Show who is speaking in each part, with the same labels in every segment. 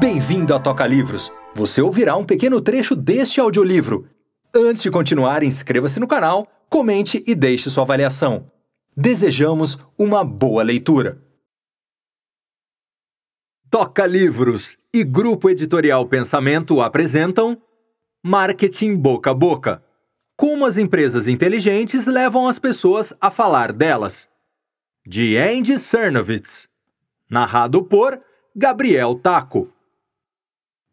Speaker 1: Bem-vindo a Toca Livros! Você ouvirá um pequeno trecho deste audiolivro. Antes de continuar, inscreva-se no canal, comente e deixe sua avaliação. Desejamos uma boa leitura! Toca Livros e Grupo Editorial Pensamento apresentam Marketing Boca a Boca Como as empresas inteligentes levam as pessoas a falar delas. De Andy Cernovitz. Narrado por Gabriel Taco.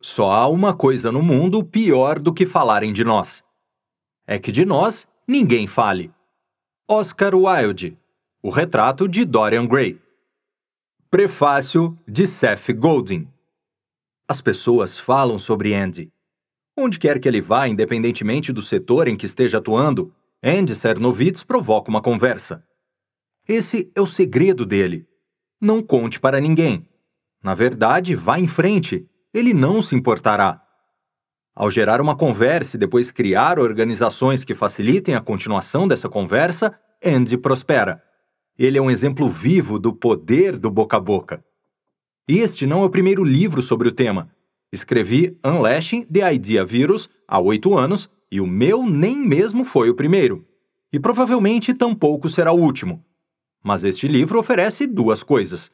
Speaker 1: Só há uma coisa no mundo pior do que falarem de nós. É que de nós ninguém fale. Oscar Wilde, O Retrato de Dorian Gray. Prefácio de Seth Godin. As pessoas falam sobre Andy. Onde quer que ele vá, independentemente do setor em que esteja atuando, Andy Cernovitz provoca uma conversa. Esse é o segredo dele. Não conte para ninguém. Na verdade, vá em frente, ele não se importará. Ao gerar uma conversa e depois criar organizações que facilitem a continuação dessa conversa, Andy prospera. Ele é um exemplo vivo do poder do boca a boca. Este não é o primeiro livro sobre o tema. Escrevi *Unleashing the Idea Virus há oito anos e o meu nem mesmo foi o primeiro. E provavelmente tampouco será o último. Mas este livro oferece duas coisas.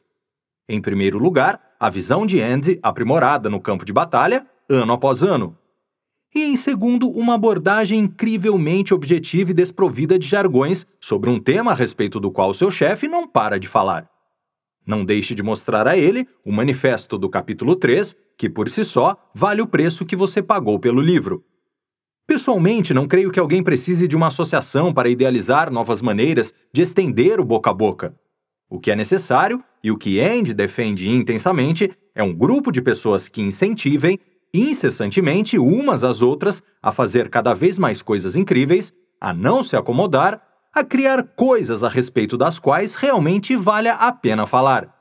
Speaker 1: Em primeiro lugar, a visão de Andy aprimorada no campo de batalha, ano após ano. E, em segundo, uma abordagem incrivelmente objetiva e desprovida de jargões sobre um tema a respeito do qual seu chefe não para de falar. Não deixe de mostrar a ele o manifesto do capítulo 3, que por si só vale o preço que você pagou pelo livro. Pessoalmente, não creio que alguém precise de uma associação para idealizar novas maneiras de estender o boca a boca. O que é necessário e o que Andy defende intensamente é um grupo de pessoas que incentivem incessantemente umas às outras a fazer cada vez mais coisas incríveis, a não se acomodar, a criar coisas a respeito das quais realmente valha a pena falar.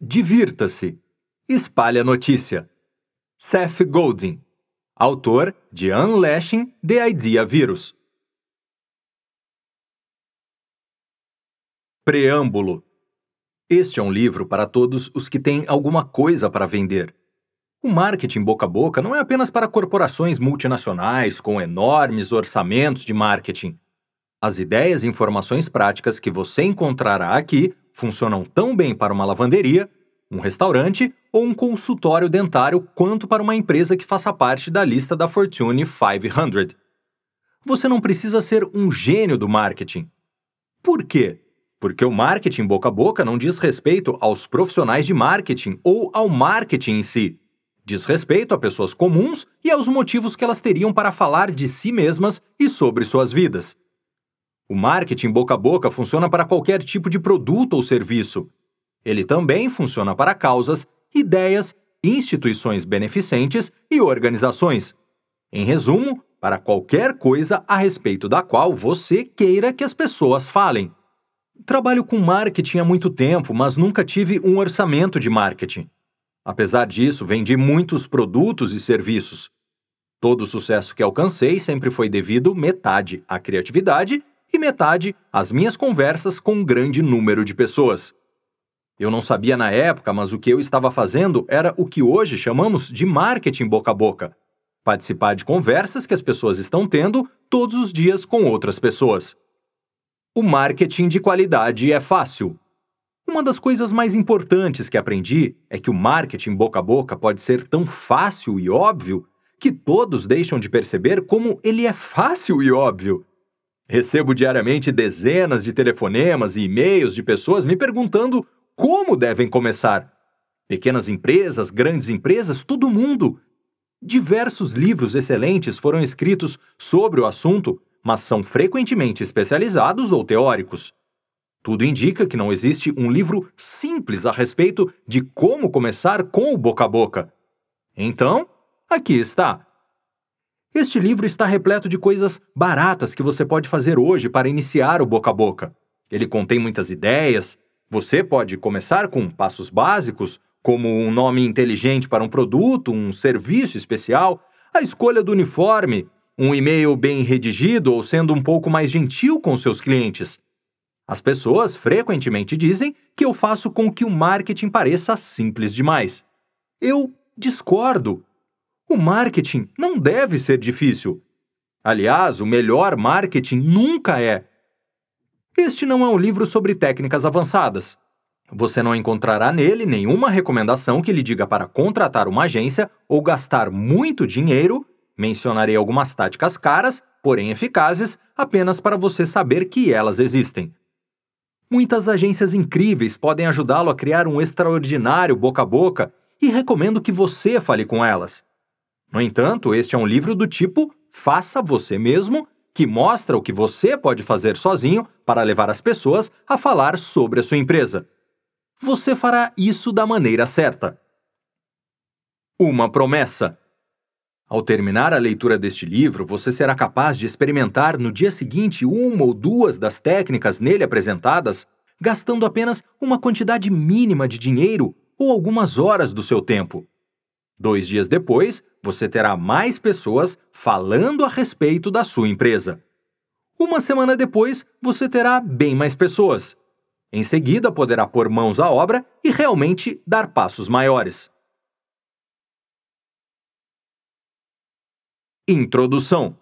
Speaker 1: Divirta-se. Espalhe a notícia. Seth Godin, autor de Unleashing the Idea Virus. Preâmbulo este é um livro para todos os que têm alguma coisa para vender. O marketing boca a boca não é apenas para corporações multinacionais com enormes orçamentos de marketing. As ideias e informações práticas que você encontrará aqui funcionam tão bem para uma lavanderia, um restaurante ou um consultório dentário quanto para uma empresa que faça parte da lista da Fortune 500. Você não precisa ser um gênio do marketing. Por quê? Porque o marketing boca a boca não diz respeito aos profissionais de marketing ou ao marketing em si. Diz respeito a pessoas comuns e aos motivos que elas teriam para falar de si mesmas e sobre suas vidas. O marketing boca a boca funciona para qualquer tipo de produto ou serviço. Ele também funciona para causas, ideias, instituições beneficentes e organizações. Em resumo, para qualquer coisa a respeito da qual você queira que as pessoas falem. Trabalho com marketing há muito tempo, mas nunca tive um orçamento de marketing. Apesar disso, vendi muitos produtos e serviços. Todo o sucesso que alcancei sempre foi devido metade à criatividade e metade às minhas conversas com um grande número de pessoas. Eu não sabia na época, mas o que eu estava fazendo era o que hoje chamamos de marketing boca a boca participar de conversas que as pessoas estão tendo todos os dias com outras pessoas. O marketing de qualidade é fácil. Uma das coisas mais importantes que aprendi é que o marketing boca a boca pode ser tão fácil e óbvio que todos deixam de perceber como ele é fácil e óbvio. Recebo diariamente dezenas de telefonemas e e-mails de pessoas me perguntando como devem começar. Pequenas empresas, grandes empresas, todo mundo. Diversos livros excelentes foram escritos sobre o assunto mas são frequentemente especializados ou teóricos. Tudo indica que não existe um livro simples a respeito de como começar com o boca a boca. Então, aqui está. Este livro está repleto de coisas baratas que você pode fazer hoje para iniciar o boca a boca. Ele contém muitas ideias. Você pode começar com passos básicos, como um nome inteligente para um produto, um serviço especial, a escolha do uniforme, um e-mail bem redigido ou sendo um pouco mais gentil com seus clientes. As pessoas frequentemente dizem que eu faço com que o marketing pareça simples demais. Eu discordo. O marketing não deve ser difícil. Aliás, o melhor marketing nunca é. Este não é um livro sobre técnicas avançadas. Você não encontrará nele nenhuma recomendação que lhe diga para contratar uma agência ou gastar muito dinheiro Mencionarei algumas táticas caras, porém eficazes, apenas para você saber que elas existem. Muitas agências incríveis podem ajudá-lo a criar um extraordinário boca a boca e recomendo que você fale com elas. No entanto, este é um livro do tipo Faça Você Mesmo, que mostra o que você pode fazer sozinho para levar as pessoas a falar sobre a sua empresa. Você fará isso da maneira certa. Uma promessa. Ao terminar a leitura deste livro, você será capaz de experimentar no dia seguinte uma ou duas das técnicas nele apresentadas, gastando apenas uma quantidade mínima de dinheiro ou algumas horas do seu tempo. Dois dias depois, você terá mais pessoas falando a respeito da sua empresa. Uma semana depois, você terá bem mais pessoas. Em seguida, poderá pôr mãos à obra e realmente dar passos maiores. Introdução: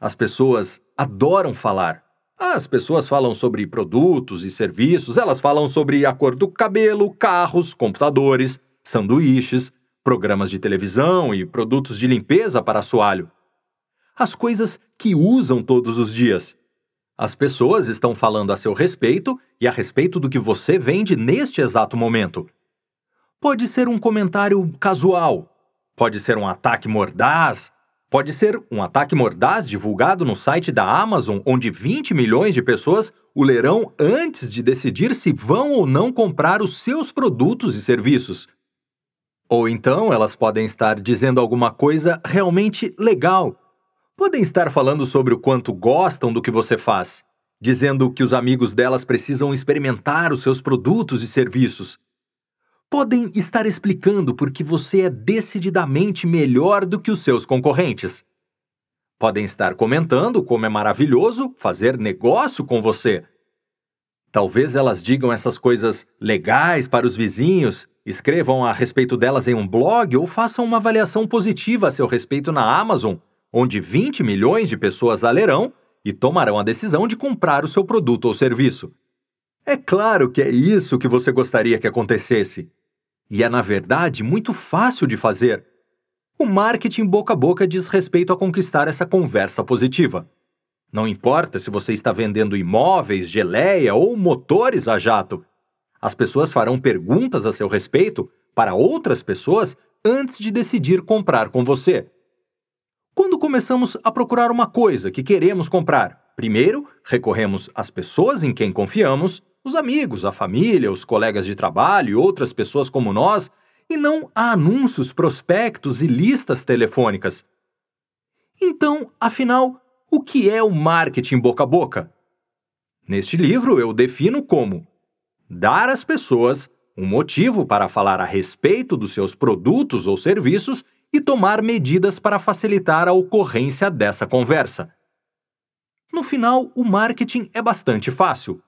Speaker 1: As pessoas adoram falar. As pessoas falam sobre produtos e serviços, elas falam sobre a cor do cabelo, carros, computadores, sanduíches, programas de televisão e produtos de limpeza para assoalho. As coisas que usam todos os dias. As pessoas estão falando a seu respeito e a respeito do que você vende neste exato momento. Pode ser um comentário casual, pode ser um ataque mordaz, Pode ser um ataque mordaz divulgado no site da Amazon, onde 20 milhões de pessoas o lerão antes de decidir se vão ou não comprar os seus produtos e serviços. Ou então elas podem estar dizendo alguma coisa realmente legal. Podem estar falando sobre o quanto gostam do que você faz, dizendo que os amigos delas precisam experimentar os seus produtos e serviços podem estar explicando por que você é decididamente melhor do que os seus concorrentes. Podem estar comentando como é maravilhoso fazer negócio com você. Talvez elas digam essas coisas legais para os vizinhos, escrevam a respeito delas em um blog ou façam uma avaliação positiva a seu respeito na Amazon, onde 20 milhões de pessoas a lerão e tomarão a decisão de comprar o seu produto ou serviço. É claro que é isso que você gostaria que acontecesse e é, na verdade, muito fácil de fazer. O marketing boca a boca diz respeito a conquistar essa conversa positiva. Não importa se você está vendendo imóveis, geleia ou motores a jato. As pessoas farão perguntas a seu respeito para outras pessoas antes de decidir comprar com você. Quando começamos a procurar uma coisa que queremos comprar, primeiro recorremos às pessoas em quem confiamos os amigos, a família, os colegas de trabalho e outras pessoas como nós, e não a anúncios, prospectos e listas telefônicas. Então, afinal, o que é o marketing boca a boca? Neste livro eu defino como dar às pessoas um motivo para falar a respeito dos seus produtos ou serviços e tomar medidas para facilitar a ocorrência dessa conversa. No final, o marketing é bastante fácil.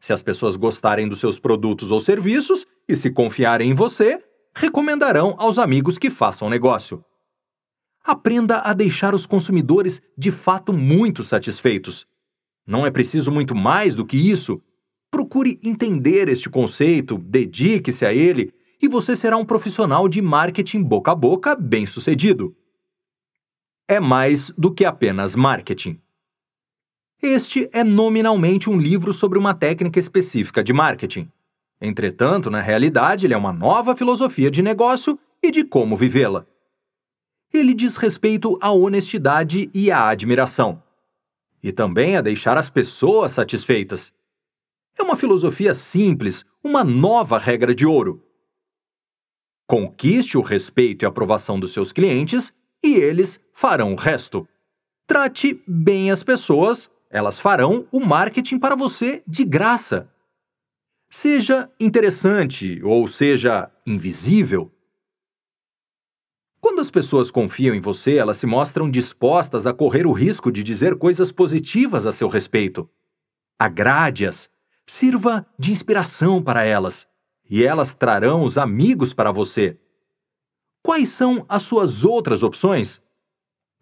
Speaker 1: Se as pessoas gostarem dos seus produtos ou serviços e se confiarem em você, recomendarão aos amigos que façam negócio. Aprenda a deixar os consumidores de fato muito satisfeitos. Não é preciso muito mais do que isso. Procure entender este conceito, dedique-se a ele e você será um profissional de marketing boca a boca bem-sucedido. É mais do que apenas marketing. Este é nominalmente um livro sobre uma técnica específica de marketing. Entretanto, na realidade, ele é uma nova filosofia de negócio e de como vivê-la. Ele diz respeito à honestidade e à admiração. E também a deixar as pessoas satisfeitas. É uma filosofia simples, uma nova regra de ouro. Conquiste o respeito e aprovação dos seus clientes e eles farão o resto. Trate bem as pessoas elas farão o marketing para você de graça. Seja interessante ou seja invisível. Quando as pessoas confiam em você, elas se mostram dispostas a correr o risco de dizer coisas positivas a seu respeito. Agrade-as, sirva de inspiração para elas, e elas trarão os amigos para você. Quais são as suas outras opções?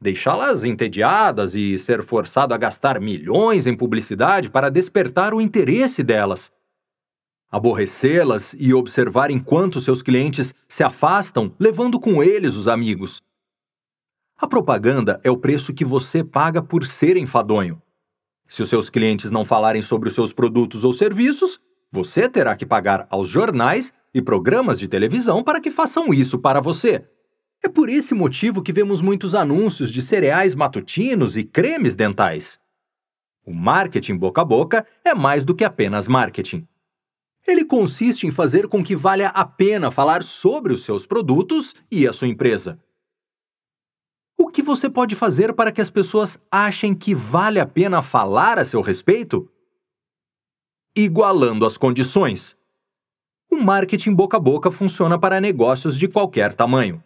Speaker 1: deixá-las entediadas e ser forçado a gastar milhões em publicidade para despertar o interesse delas. Aborrecê-las e observar enquanto seus clientes se afastam, levando com eles os amigos. A propaganda é o preço que você paga por ser enfadonho. Se os seus clientes não falarem sobre os seus produtos ou serviços, você terá que pagar aos jornais e programas de televisão para que façam isso para você. É por esse motivo que vemos muitos anúncios de cereais matutinos e cremes dentais. O marketing boca a boca é mais do que apenas marketing. Ele consiste em fazer com que valha a pena falar sobre os seus produtos e a sua empresa. O que você pode fazer para que as pessoas achem que vale a pena falar a seu respeito? Igualando as condições. O marketing boca a boca funciona para negócios de qualquer tamanho.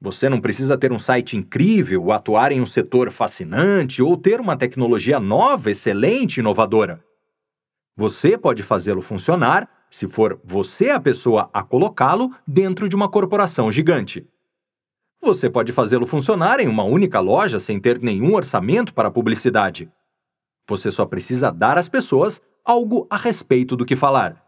Speaker 1: Você não precisa ter um site incrível, atuar em um setor fascinante ou ter uma tecnologia nova, excelente e inovadora. Você pode fazê-lo funcionar se for você a pessoa a colocá-lo dentro de uma corporação gigante. Você pode fazê-lo funcionar em uma única loja sem ter nenhum orçamento para publicidade. Você só precisa dar às pessoas algo a respeito do que falar.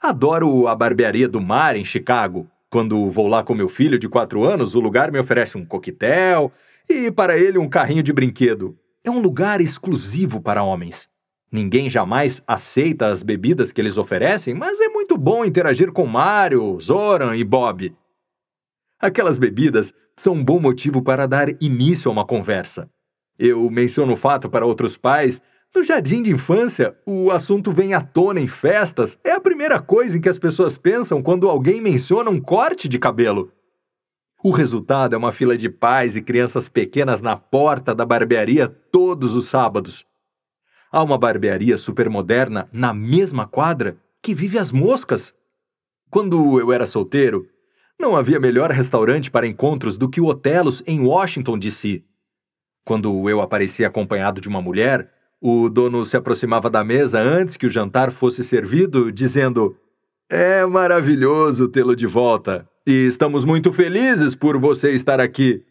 Speaker 1: Adoro a barbearia do mar em Chicago. Quando vou lá com meu filho de quatro anos, o lugar me oferece um coquetel e para ele um carrinho de brinquedo. É um lugar exclusivo para homens. Ninguém jamais aceita as bebidas que eles oferecem, mas é muito bom interagir com Mario, Zoran e Bob. Aquelas bebidas são um bom motivo para dar início a uma conversa. Eu menciono o fato para outros pais no jardim de infância, o assunto vem à tona em festas, é a primeira coisa em que as pessoas pensam quando alguém menciona um corte de cabelo. O resultado é uma fila de pais e crianças pequenas na porta da barbearia todos os sábados. Há uma barbearia supermoderna na mesma quadra que vive as moscas. Quando eu era solteiro, não havia melhor restaurante para encontros do que o Otelos em Washington, D.C. Quando eu aparecia acompanhado de uma mulher, o dono se aproximava da mesa antes que o jantar fosse servido, dizendo: É maravilhoso tê-lo de volta e estamos muito felizes por você estar aqui.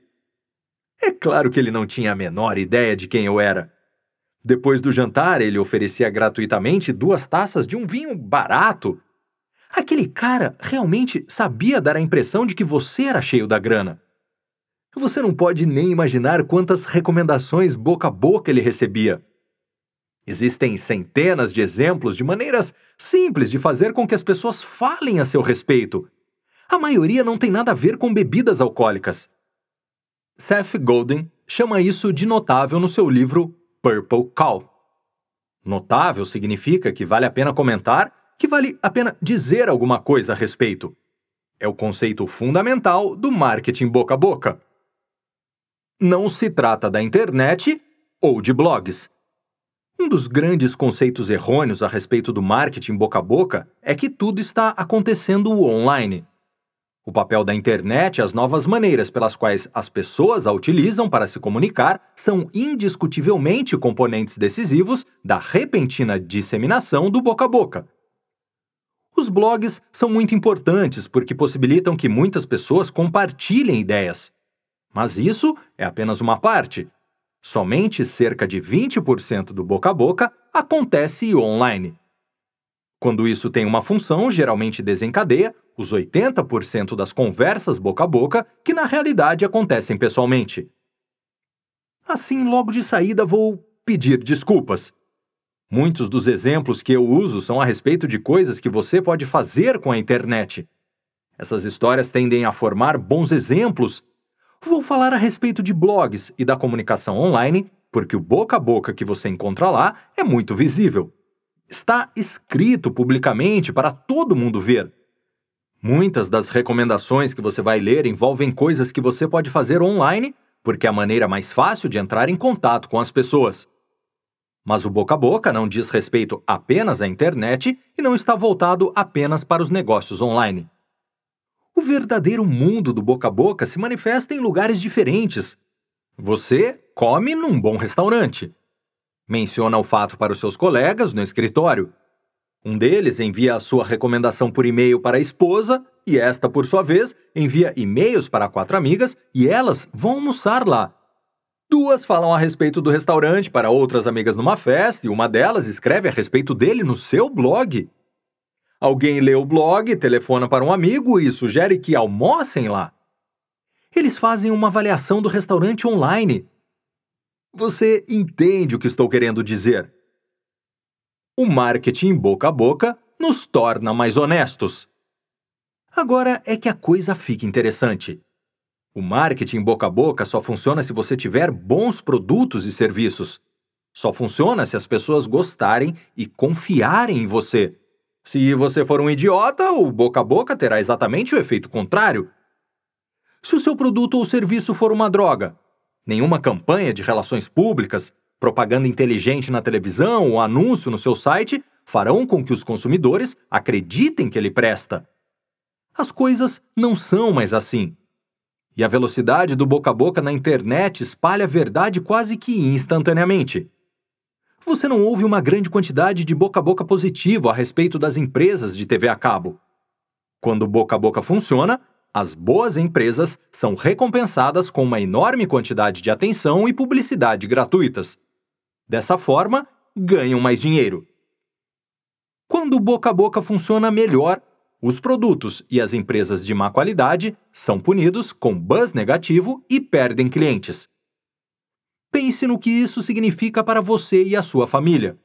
Speaker 1: É claro que ele não tinha a menor ideia de quem eu era. Depois do jantar, ele oferecia gratuitamente duas taças de um vinho barato. Aquele cara realmente sabia dar a impressão de que você era cheio da grana. Você não pode nem imaginar quantas recomendações boca a boca ele recebia. Existem centenas de exemplos de maneiras simples de fazer com que as pessoas falem a seu respeito. A maioria não tem nada a ver com bebidas alcoólicas. Seth Godin chama isso de notável no seu livro Purple Cow. Notável significa que vale a pena comentar, que vale a pena dizer alguma coisa a respeito. É o conceito fundamental do marketing boca a boca. Não se trata da internet ou de blogs um dos grandes conceitos errôneos a respeito do marketing boca a boca é que tudo está acontecendo online. O papel da internet e as novas maneiras pelas quais as pessoas a utilizam para se comunicar são indiscutivelmente componentes decisivos da repentina disseminação do boca a boca. Os blogs são muito importantes porque possibilitam que muitas pessoas compartilhem ideias. Mas isso é apenas uma parte. Somente cerca de 20% do boca a boca acontece online. Quando isso tem uma função, geralmente desencadeia os 80% das conversas boca a boca que na realidade acontecem pessoalmente. Assim, logo de saída, vou pedir desculpas. Muitos dos exemplos que eu uso são a respeito de coisas que você pode fazer com a internet. Essas histórias tendem a formar bons exemplos vou falar a respeito de blogs e da comunicação online, porque o boca a boca que você encontra lá é muito visível. Está escrito publicamente para todo mundo ver. Muitas das recomendações que você vai ler envolvem coisas que você pode fazer online, porque é a maneira mais fácil de entrar em contato com as pessoas. Mas o boca a boca não diz respeito apenas à internet e não está voltado apenas para os negócios online verdadeiro mundo do boca a boca se manifesta em lugares diferentes. Você come num bom restaurante. Menciona o fato para os seus colegas no escritório. Um deles envia a sua recomendação por e-mail para a esposa, e esta, por sua vez, envia e-mails para quatro amigas e elas vão almoçar lá. Duas falam a respeito do restaurante para outras amigas numa festa e uma delas escreve a respeito dele no seu blog. Alguém lê o blog, telefona para um amigo e sugere que almocem lá. Eles fazem uma avaliação do restaurante online. Você entende o que estou querendo dizer? O marketing boca a boca nos torna mais honestos. Agora é que a coisa fica interessante. O marketing boca a boca só funciona se você tiver bons produtos e serviços. Só funciona se as pessoas gostarem e confiarem em você. Se você for um idiota, o boca a boca terá exatamente o efeito contrário. Se o seu produto ou serviço for uma droga, nenhuma campanha de relações públicas, propaganda inteligente na televisão ou anúncio no seu site farão com que os consumidores acreditem que ele presta. As coisas não são mais assim. E a velocidade do boca a boca na internet espalha a verdade quase que instantaneamente você não ouve uma grande quantidade de boca a boca positivo a respeito das empresas de TV a cabo. Quando boca a boca funciona, as boas empresas são recompensadas com uma enorme quantidade de atenção e publicidade gratuitas. Dessa forma, ganham mais dinheiro. Quando boca a boca funciona melhor, os produtos e as empresas de má qualidade são punidos com buzz negativo e perdem clientes. Pense no que isso significa para você e a sua família.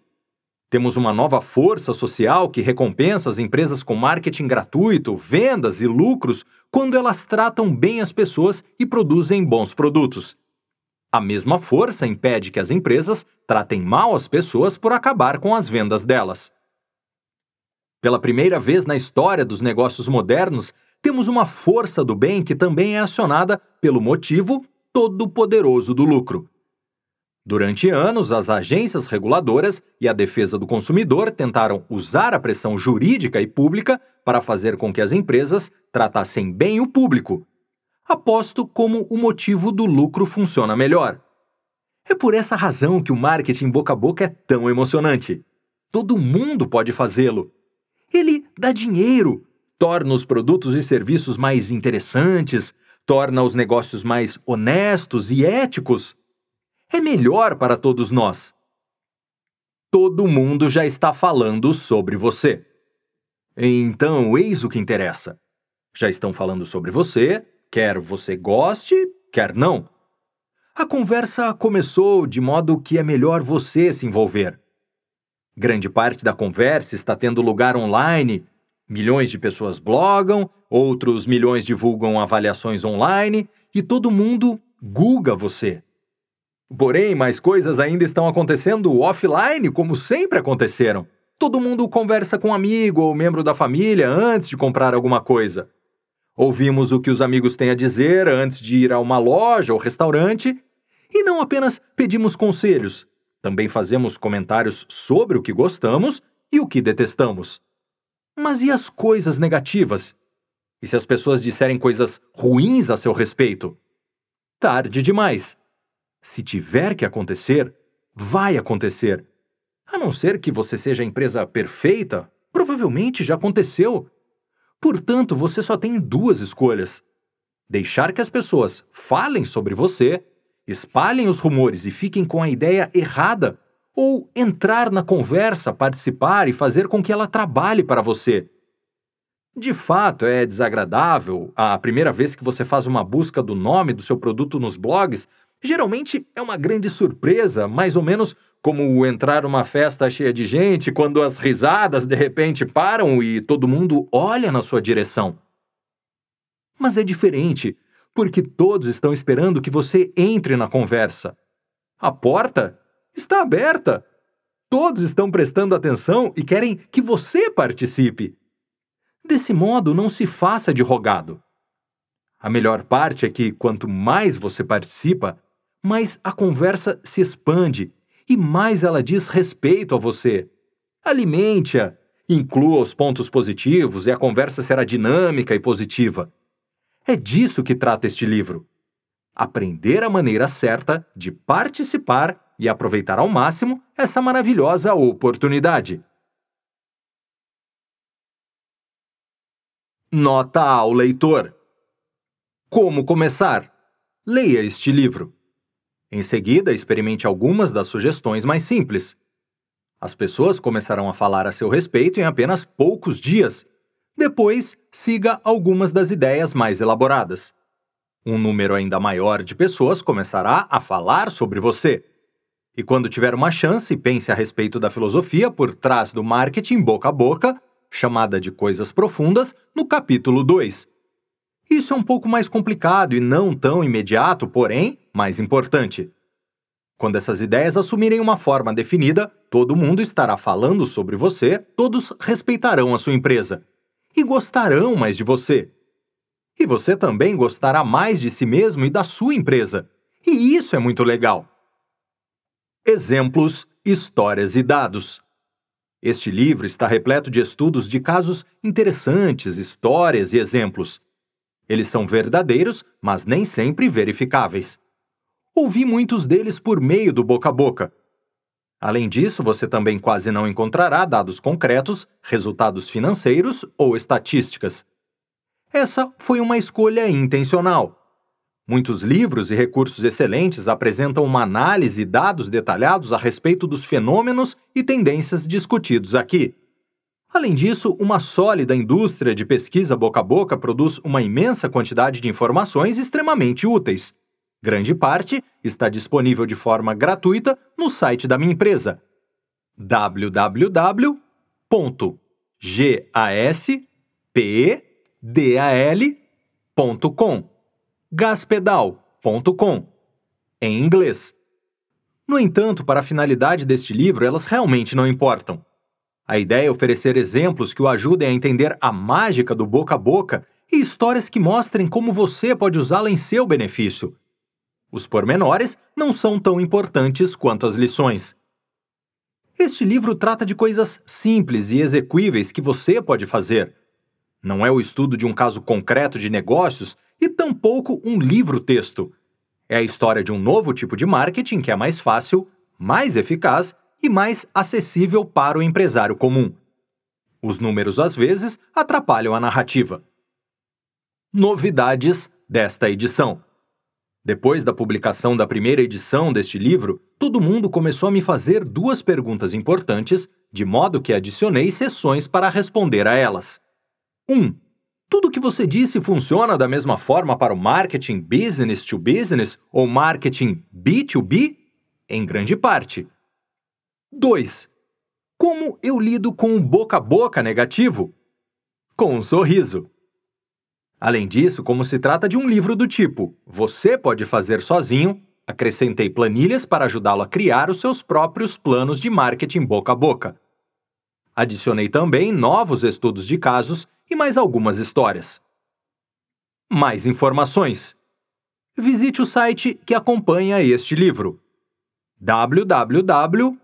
Speaker 1: Temos uma nova força social que recompensa as empresas com marketing gratuito, vendas e lucros quando elas tratam bem as pessoas e produzem bons produtos. A mesma força impede que as empresas tratem mal as pessoas por acabar com as vendas delas. Pela primeira vez na história dos negócios modernos, temos uma força do bem que também é acionada pelo motivo todo-poderoso do lucro. Durante anos, as agências reguladoras e a defesa do consumidor tentaram usar a pressão jurídica e pública para fazer com que as empresas tratassem bem o público. Aposto como o motivo do lucro funciona melhor. É por essa razão que o marketing boca a boca é tão emocionante. Todo mundo pode fazê-lo. Ele dá dinheiro, torna os produtos e serviços mais interessantes, torna os negócios mais honestos e éticos é melhor para todos nós. Todo mundo já está falando sobre você. Então, eis o que interessa. Já estão falando sobre você, quer você goste, quer não. A conversa começou de modo que é melhor você se envolver. Grande parte da conversa está tendo lugar online. Milhões de pessoas blogam, outros milhões divulgam avaliações online e todo mundo guga você. Porém, mais coisas ainda estão acontecendo offline, como sempre aconteceram. Todo mundo conversa com um amigo ou membro da família antes de comprar alguma coisa. Ouvimos o que os amigos têm a dizer antes de ir a uma loja ou restaurante e não apenas pedimos conselhos, também fazemos comentários sobre o que gostamos e o que detestamos. Mas e as coisas negativas? E se as pessoas disserem coisas ruins a seu respeito? Tarde demais. Se tiver que acontecer, vai acontecer. A não ser que você seja a empresa perfeita, provavelmente já aconteceu. Portanto, você só tem duas escolhas: deixar que as pessoas falem sobre você, espalhem os rumores e fiquem com a ideia errada, ou entrar na conversa, participar e fazer com que ela trabalhe para você. De fato, é desagradável a primeira vez que você faz uma busca do nome do seu produto nos blogs Geralmente é uma grande surpresa, mais ou menos como entrar numa festa cheia de gente quando as risadas de repente param e todo mundo olha na sua direção. Mas é diferente, porque todos estão esperando que você entre na conversa. A porta está aberta. Todos estão prestando atenção e querem que você participe. Desse modo, não se faça de rogado. A melhor parte é que, quanto mais você participa, mas a conversa se expande e mais ela diz respeito a você. Alimente-a, inclua os pontos positivos e a conversa será dinâmica e positiva. É disso que trata este livro. Aprender a maneira certa de participar e aproveitar ao máximo essa maravilhosa oportunidade. Nota ao leitor: Como começar? Leia este livro. Em seguida, experimente algumas das sugestões mais simples. As pessoas começarão a falar a seu respeito em apenas poucos dias. Depois, siga algumas das ideias mais elaboradas. Um número ainda maior de pessoas começará a falar sobre você. E quando tiver uma chance, pense a respeito da filosofia por trás do marketing boca a boca, chamada de Coisas Profundas, no capítulo 2. Isso é um pouco mais complicado e não tão imediato, porém, mais importante. Quando essas ideias assumirem uma forma definida, todo mundo estará falando sobre você, todos respeitarão a sua empresa e gostarão mais de você. E você também gostará mais de si mesmo e da sua empresa. E isso é muito legal. Exemplos, histórias e dados. Este livro está repleto de estudos de casos interessantes, histórias e exemplos. Eles são verdadeiros, mas nem sempre verificáveis. Ouvi muitos deles por meio do boca a boca. Além disso, você também quase não encontrará dados concretos, resultados financeiros ou estatísticas. Essa foi uma escolha intencional. Muitos livros e recursos excelentes apresentam uma análise e dados detalhados a respeito dos fenômenos e tendências discutidos aqui. Além disso, uma sólida indústria de pesquisa boca a boca produz uma imensa quantidade de informações extremamente úteis. Grande parte está disponível de forma gratuita no site da minha empresa www.gaspedal.com gaspedal.com em inglês. No entanto, para a finalidade deste livro, elas realmente não importam. A ideia é oferecer exemplos que o ajudem a entender a mágica do boca a boca e histórias que mostrem como você pode usá-la em seu benefício. Os pormenores não são tão importantes quanto as lições. Este livro trata de coisas simples e execuíveis que você pode fazer. Não é o estudo de um caso concreto de negócios e tampouco um livro-texto. É a história de um novo tipo de marketing que é mais fácil, mais eficaz e mais acessível para o empresário comum. Os números, às vezes, atrapalham a narrativa. Novidades desta edição. Depois da publicação da primeira edição deste livro, todo mundo começou a me fazer duas perguntas importantes, de modo que adicionei sessões para responder a elas. 1. Um, tudo o que você disse funciona da mesma forma para o marketing business to business ou marketing B2B? Em grande parte. 2. Como eu lido com o boca a boca negativo? Com um sorriso. Além disso, como se trata de um livro do tipo Você pode fazer sozinho, acrescentei planilhas para ajudá-lo a criar os seus próprios planos de marketing boca a boca. Adicionei também novos estudos de casos e mais algumas histórias. Mais informações. Visite o site que acompanha este livro: www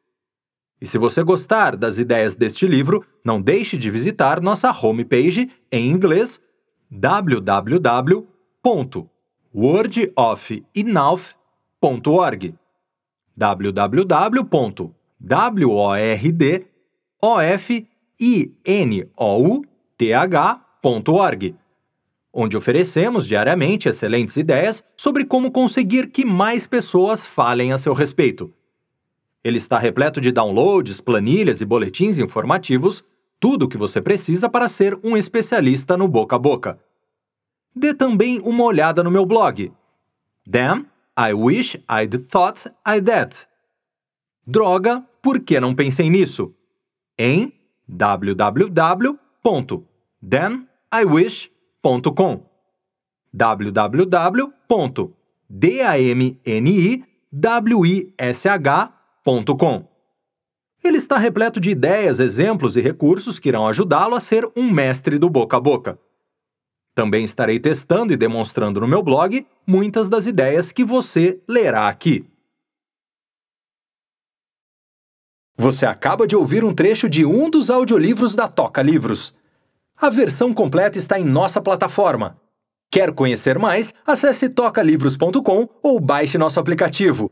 Speaker 1: E se você gostar das ideias deste livro, não deixe de visitar nossa homepage em inglês www.wordofenough.org www.wordofenough.org, onde oferecemos diariamente excelentes ideias sobre como conseguir que mais pessoas falem a seu respeito. Ele está repleto de downloads, planilhas e boletins informativos, tudo o que você precisa para ser um especialista no boca a boca. Dê também uma olhada no meu blog. Damn, I wish I'd thought I that. Droga, por que não pensei nisso? Em www.damniwish.com www.damniwish.com ele está repleto de ideias, exemplos e recursos que irão ajudá-lo a ser um mestre do boca a boca. Também estarei testando e demonstrando no meu blog muitas das ideias que você lerá aqui. Você acaba de ouvir um trecho de um dos audiolivros da Toca Livros. A versão completa está em nossa plataforma. Quer conhecer mais? Acesse tocalivros.com ou baixe nosso aplicativo.